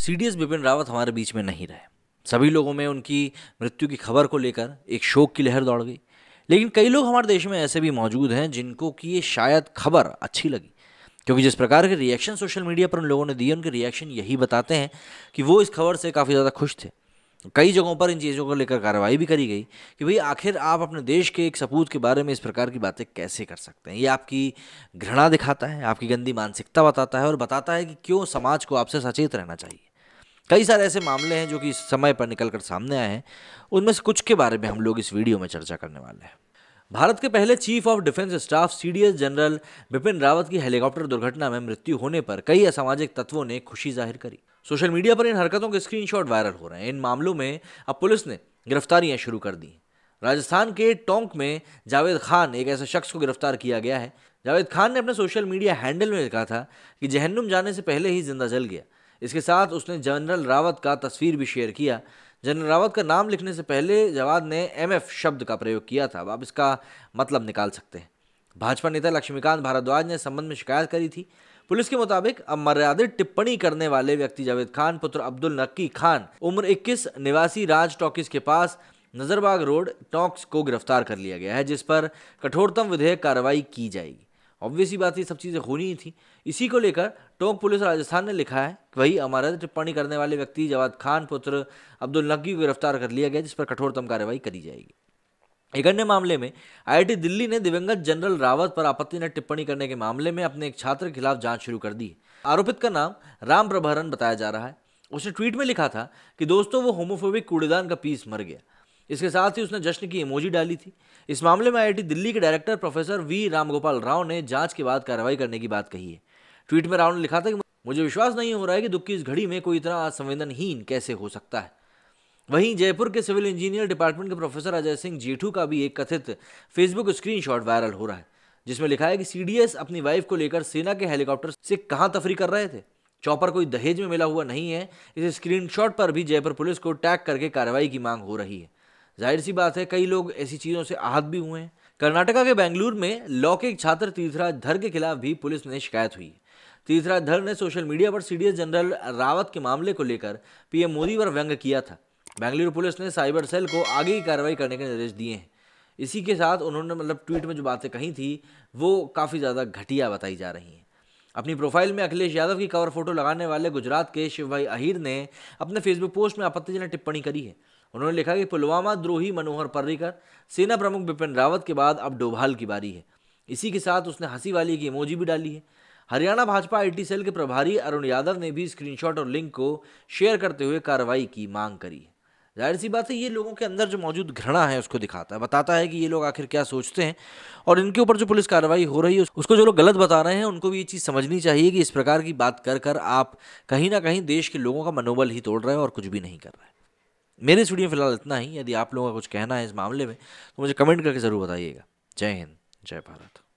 सी D S Bipin Rawat हमारे बीच में नहीं रहे सभी लोगों में उनकी मृत्यु की खबर को लेकर एक शोक की लहर दौड़ गई लेकिन कई लोग हमारे देश में ऐसे भी मौजूद हैं जिनको कि ये शायद खबर अच्छी लगी क्योंकि जिस प्रकार के रिएक्शन सोशल मीडिया पर उन लोगों ने दिए उनके रिएक्शन यही बताते हैं कि वो इस खबर से काफ़ी ज़्यादा खुश थे कई जगहों पर इन चीज़ों को लेकर कार्रवाई भी करी गई कि भाई आखिर आप अपने देश के एक सपूत के बारे में इस प्रकार की बातें कैसे कर सकते हैं ये आपकी घृणा दिखाता है आपकी गंदी मानसिकता बताता है और बताता है कि क्यों समाज को आपसे सचेत रहना चाहिए कई सारे ऐसे मामले हैं जो कि समय पर निकल कर सामने आए हैं उनमें से कुछ के बारे में हम लोग इस वीडियो में चर्चा करने वाले हैं भारत के पहले चीफ ऑफ डिफेंस स्टाफ सी जनरल बिपिन रावत की हेलीकॉप्टर दुर्घटना में मृत्यु होने पर कई असामाजिक तत्वों ने खुशी जाहिर करी सोशल मीडिया पर इन हरकतों के स्क्रीनशॉट वायरल हो रहे हैं इन मामलों में अब पुलिस ने गिरफ्तारियां शुरू कर दी राजस्थान के टोंक में जावेद खान एक ऐसे शख्स को गिरफ्तार किया गया है जावेद खान ने अपने सोशल मीडिया हैंडल में लिखा था कि जहन्नुम जाने से पहले ही जिंदा जल गया इसके साथ उसने जनरल रावत का तस्वीर भी शेयर किया जनरल रावत का नाम लिखने से पहले जवाद ने एमएफ शब्द का प्रयोग किया था अब आप इसका मतलब निकाल सकते हैं भाजपा नेता लक्ष्मीकांत भारद्वाज ने संबंध में शिकायत करी थी पुलिस के मुताबिक अब मर्यादित टिप्पणी करने वाले व्यक्ति जावेद खान पुत्र अब्दुल नक्की खान उम्र 21 निवासी राज टॉकिस के पास नजरबाग रोड टॉक्स को गिरफ्तार कर लिया गया है जिस पर कठोरतम विधेयक कार्रवाई की जाएगी ही बात ये सब चीज़ें होनी ही थी इसी को लेकर टोंक पुलिस राजस्थान ने लिखा है कि वही अमारद टिप्पणी करने वाले व्यक्ति जवाद खान पुत्र अब्दुल नकी को गिरफ्तार कर लिया गया जिस पर कठोरतम कार्रवाई करी जाएगी एक अन्य मामले में आईआईटी दिल्ली ने दिवंगत जनरल रावत पर आपत्तिजनक टिप्पणी करने के मामले में अपने एक छात्र के खिलाफ जांच शुरू कर दी आरोपित का नाम राम प्रभारन बताया जा रहा है उसने ट्वीट में लिखा था कि दोस्तों वो होमोफोबिक कूड़ेदान का पीस मर गया इसके साथ ही उसने जश्न की इमोजी डाली थी इस मामले में आई दिल्ली के director professor V Ramgopal Rao ने जांच के बाद कार्रवाई करने की बात कही है ट्वीट में राव ने लिखा था कि मुझे विश्वास नहीं हो रहा है कि दुख की इस घड़ी में कोई इतना संवेदनहीन कैसे हो सकता है वहीं जयपुर के सिविल इंजीनियर डिपार्टमेंट के प्रोफेसर अजय सिंह जेठू का भी एक कथित फेसबुक स्क्रीनशॉट वायरल हो रहा है जिसमें लिखा है कि सीडीएस अपनी वाइफ को लेकर सेना के हेलीकॉप्टर से कहां तफरी कर रहे थे चौपर कोई दहेज में मिला हुआ नहीं है इस स्क्रीनशॉट पर भी जयपुर पुलिस को टैग करके कार्रवाई की मांग हो रही है जाहिर सी बात है कई लोग ऐसी चीज़ों से आहत भी हुए हैं कर्नाटका के बेंगलुरु में लॉ के एक छात्र तीर्थराज धर के खिलाफ भी पुलिस ने शिकायत हुई तीर्थराज धर ने सोशल मीडिया पर सीडीएस जनरल रावत के मामले को लेकर पीएम मोदी पर व्यंग किया था बेंगलुरु पुलिस ने साइबर सेल को आगे की कार्रवाई करने के निर्देश दिए हैं इसी के साथ उन्होंने मतलब ट्वीट में जो बातें कही थी वो काफ़ी ज़्यादा घटिया बताई जा रही हैं अपनी प्रोफाइल में अखिलेश यादव की कवर फोटो लगाने वाले गुजरात के शिव भाई अहिर ने अपने फेसबुक पोस्ट में आपत्तिजनक टिप्पणी करी है उन्होंने लिखा कि पुलवामा द्रोही मनोहर पर्रिकर सेना प्रमुख बिपिन रावत के बाद अब डोभाल की बारी है इसी के साथ उसने हंसी वाली की इमोजी भी डाली है हरियाणा भाजपा आईटी सेल के प्रभारी अरुण यादव ने भी स्क्रीनशॉट और लिंक को शेयर करते हुए कार्रवाई की मांग करी है जाहिर सी बात है ये लोगों के अंदर जो मौजूद घृणा है उसको दिखाता है बताता है कि ये लोग आखिर क्या सोचते हैं और इनके ऊपर जो पुलिस कार्रवाई हो रही है उसको जो लोग गलत बता रहे हैं उनको भी ये चीज़ समझनी चाहिए कि इस प्रकार की बात कर कर आप कहीं ना कहीं देश के लोगों का मनोबल ही तोड़ रहे हैं और कुछ भी नहीं कर रहे हैं मेरे स्टूडियो में फिलहाल इतना ही यदि आप लोगों का कुछ कहना है इस मामले में तो मुझे कमेंट करके ज़रूर बताइएगा जय हिंद जय भारत